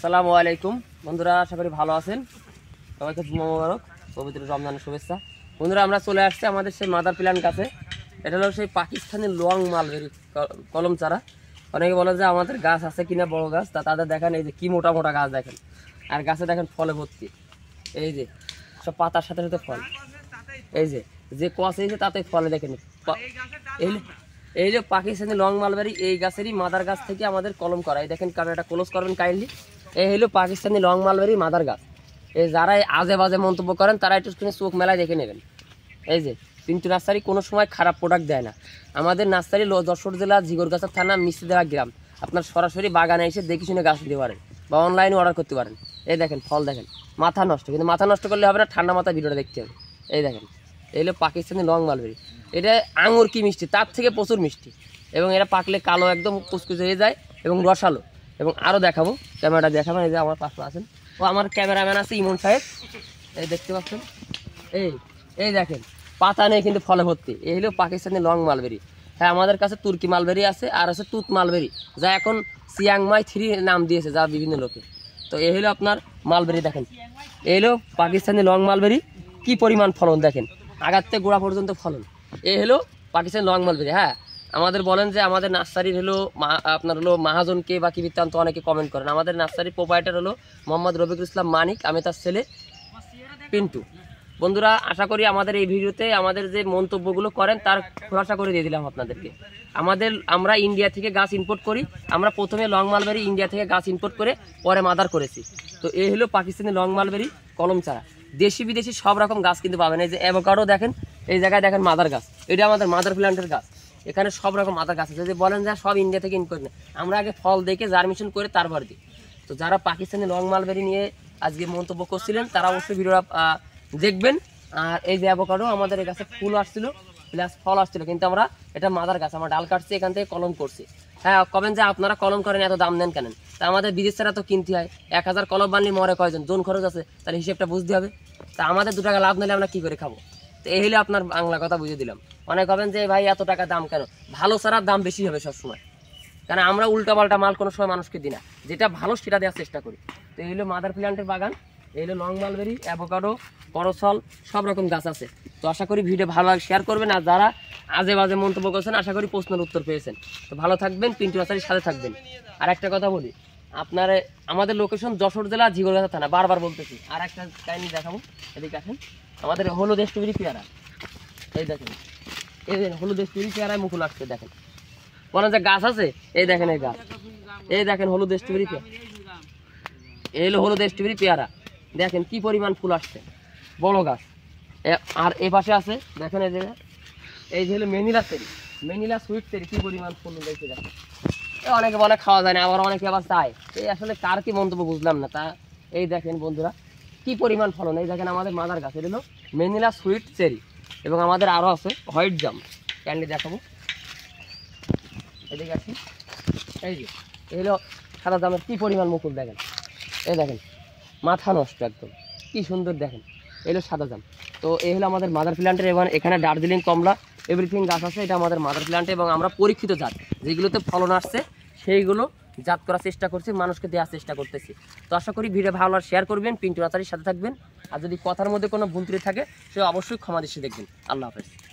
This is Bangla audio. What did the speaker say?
আসসালামু আলাইকুম বন্ধুরা আশা করি ভালো আছেন সবাইকে মোবারক পবিত্র রমজানের শুভেচ্ছা বন্ধুরা আমরা চলে আসছি আমাদের সেই মাদার প্ল্যান কাছে এটা হলো সেই পাকিস্তানি লং মালবেরি কলম চারা অনেকে বলে যে আমাদের গাছ আছে কিনা বড় গাছ তা তাদের দেখেন এই যে কি মোটা মোটা গাছ দেখেন আর গাছে দেখেন ফলে ভর্তি এই যে সব পাতার সাথে সাথে ফল এই যে যে কস এই যে তাতে ফলে দেখেন এই এই যে পাকিস্তানি লং মালবেরি এই গাছেরই মাদার গাছ থেকে আমাদের কলম করা এই দেখেন কারণ এটা ক্লোজ করবেন কাইন্ডলি এই হলো পাকিস্তানি লং মালবেরি মাদার গাছ এই যারা আজে বাজে মন্তব্য করেন তারা একটু চোখ মেলায় দেখে নেবেন এই যে কিন্তু নার্সারি কোনো সময় খারাপ প্রোডাক্ট দেয় না আমাদের নার্সারি যশোর জেলা জিগরগাছা থানা মিস্ত্রিদেরা গ্রাম আপনার সরাসরি বাগানে এসে দেখে শুনে গাছ দিতে পারেন বা অনলাইনে অর্ডার করতে পারেন এই দেখেন ফল দেখেন মাথা নষ্ট কিন্তু মাথা নষ্ট করলে হবে না ঠান্ডা মাথা ভিডিওটা দেখতে হবে এই দেখেন এই হলো পাকিস্তানি লং মালবেরি এটা আঙুর কি মিষ্টি তার থেকে প্রচুর মিষ্টি এবং এরা পাকলে কালো একদম কুচকুচ হয়ে যায় এবং রসালো এবং আরও দেখাবো ক্যামেরাটা দেখাবো এই যে আমার পাশে আছেন ও আমার ক্যামেরাম্যান আছে ইমন সাহেব এই দেখতে পাচ্ছেন এই এই দেখেন পাতা নেই কিন্তু ফলে ভর্তি এই হলো পাকিস্তানি লং মালবেরি হ্যাঁ আমাদের কাছে তুর্কি মালবেরি আছে আর আছে তুত মালবেরি যা এখন সিয়াংমাই থ্রি নাম দিয়েছে যা বিভিন্ন লোকে তো এই হলো আপনার মালবেরি দেখেন এই হলো পাকিস্তানি লং মালবেরি কি পরিমাণ ফলন দেখেন আগাতে থেকে গোড়া পর্যন্ত ফলন এই হলো পাকিস্তানি লং মালবেরি হ্যাঁ আমাদের বলেন যে আমাদের নার্সারির হলো আপনার হলো মাহাজনকে বা কি বৃত্তান্ত অনেকে কমেন্ট করেন আমাদের নার্সারির প্রোপাইটার হলো মোহাম্মদ রবিকুল ইসলাম মানিক আমি তার ছেলে পিন্টু বন্ধুরা আশা করি আমাদের এই ভিডিওতে আমাদের যে মন্তব্যগুলো করেন তার খোলাসা করে দিয়ে দিলাম আপনাদেরকে আমাদের আমরা ইন্ডিয়া থেকে গাছ ইম্পোর্ট করি আমরা প্রথমে লং মালবেরি ইন্ডিয়া থেকে গাছ ইম্পোর্ট করে পরে মাদার করেছি তো এই হলো পাকিস্তানি লং মালবেরি কলম চারা দেশি বিদেশি সব রকম গাছ কিন্তু পাবেন এই যে অ্যাভোকাডো দেখেন এই জায়গায় দেখেন মাদার গাছ এটা আমাদের মাদার প্ল্যান্টের গাছ এখানে সব রকম আদার গাছ আছে যদি বলেন যে সব ইন্ডিয়া থেকে ইনকোয়ারি না আমরা আগে ফল দেখে জার্মিশন করে তারপর দিই তো যারা পাকিস্তানি লং মালবেরি নিয়ে আজকে মন্তব্য করছিলেন তারা অবশ্যই ভিডিওটা দেখবেন আর এই যে অ্যাভোকাডো আমাদের এই গাছে ফুল আসছিল প্লাস ফল আসছিল কিন্তু আমরা এটা মাদার গাছ আমরা ডাল কাটছি এখান থেকে কলম করছি হ্যাঁ কবেন যে আপনারা কলম করেন এত দাম দেন কেন তা আমাদের বিদেশ ছাড়া তো কিনতে হয় এক হাজার কলম বানিয়ে মরে কয়জন জোন খরচ আছে তাহলে হিসেবটা বুঝতে হবে তা আমাদের দু টাকা লাভ নিলে আমরা কী করে খাবো তো হলে আপনার বাংলা কথা বুঝে দিলাম অনেক হবেন যে ভাই এত টাকা দাম কেন ভালো সারার দাম বেশি হবে সবসময় কারণ আমরা উল্টাপাল্টা মাল কোনো সময় মানুষকে দিই না যেটা ভালো সেটা দেওয়ার চেষ্টা করি তো এই হলো মাদার প্ল্যান্টের বাগান এই হলো লং মালবেরি অ্যাভোকাডো করসল সব রকম গাছ আছে তো আশা করি ভিডিও ভালো শেয়ার করবেন আর যারা আজে বাজে মন্তব্য করছেন আশা করি প্রশ্নের উত্তর পেয়েছেন তো ভালো থাকবেন পিন্টু আচারির সাথে থাকবেন আর একটা কথা বলি আপনার আমাদের লোকেশন যশোর জেলা জিগলগাছা থানা বারবার বলতেছি আর একটা কাহিনি দেখাবো এদিকে আসেন আমাদের হলুদ স্ট্রবেরি পেয়ারা এই দেখেন এই দেখেন হলুদ স্ট্রবেরি পেয়ারায় মুকুল আসছে দেখেন বলেন যে গাছ আছে এই দেখেন এই গাছ এই দেখেন হলুদ স্ট্রবেরি পেয়ারা এই হলো হলুদ স্ট্রবেরি পেয়ারা দেখেন কি পরিমাণ ফুল আসছে বড় গাছ আর এ পাশে আছে দেখেন এই যে এই যে হলো মেনিলা তেরি মেনিলা সুইট তেরি কি পরিমাণ ফুল দেখতে দেখেন অনেকে বলে খাওয়া যায় না আবার অনেকে আবার চায় এই আসলে কার কি মন্তব্য বুঝলাম না তা এই দেখেন বন্ধুরা কি পরিমাণ ফলন এই দেখেন আমাদের মাদার গাছে দিল মেনিলা সুইট চেরি এবং আমাদের আরও আছে হোয়াইট জাম ক্যান্ডি দেখাবো এদিকে আছি এই যে এই হলো সাদা জামের কী পরিমাণ মুকুল দেখেন এই দেখেন মাথা নষ্ট একদম কী সুন্দর দেখেন এই হলো সাদা জাম তো এই হলো আমাদের মাদার প্ল্যান্টের এবং এখানে দার্জিলিং কমলা এভরিথিং গাছ আছে এটা আমাদের মাদার প্ল্যান্টে এবং আমরা পরীক্ষিত জাত যেগুলোতে ফলন আসছে সেইগুলো জাত করার চেষ্টা করছি মানুষকে দেওয়ার চেষ্টা করতেছি তো আশা করি ভিডিও ভালো আর শেয়ার করবেন পিন্টু আচারির সাথে থাকবেন আর যদি কথার মধ্যে কোনো ভুল থাকে সে অবশ্যই ক্ষমা দৃষ্টি দেখবেন আল্লাহ হাফেজ